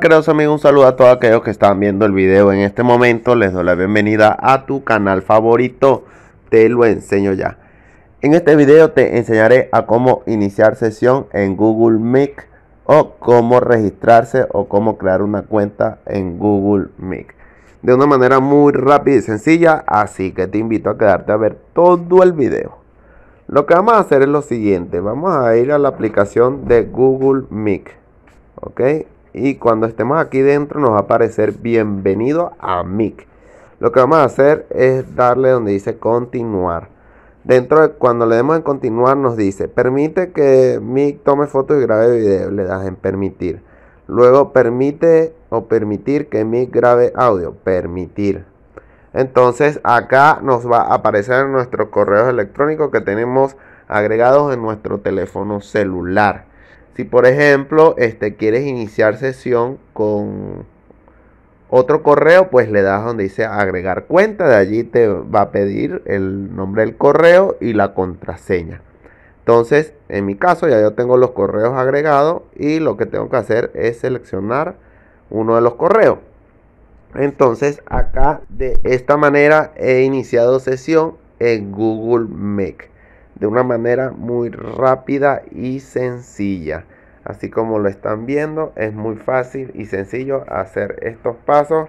queridos amigos, un saludo a todos aquellos que están viendo el video en este momento. Les doy la bienvenida a tu canal favorito, te lo enseño ya. En este video te enseñaré a cómo iniciar sesión en Google Meet o cómo registrarse o cómo crear una cuenta en Google Meet. De una manera muy rápida y sencilla, así que te invito a quedarte a ver todo el video. Lo que vamos a hacer es lo siguiente, vamos a ir a la aplicación de Google Meet. ¿ok? y cuando estemos aquí dentro nos va a aparecer bienvenido a MIC. Lo que vamos a hacer es darle donde dice continuar. Dentro de cuando le demos en continuar nos dice permite que MIC tome fotos y grabe video. Le das en permitir. Luego permite o permitir que MIC grabe audio. Permitir. Entonces acá nos va a aparecer nuestros correos electrónicos que tenemos agregados en nuestro teléfono celular. Si por ejemplo este, quieres iniciar sesión con otro correo, pues le das donde dice agregar cuenta. De allí te va a pedir el nombre del correo y la contraseña. Entonces, en mi caso ya yo tengo los correos agregados y lo que tengo que hacer es seleccionar uno de los correos. Entonces, acá de esta manera he iniciado sesión en Google Mac de una manera muy rápida y sencilla. Así como lo están viendo, es muy fácil y sencillo hacer estos pasos.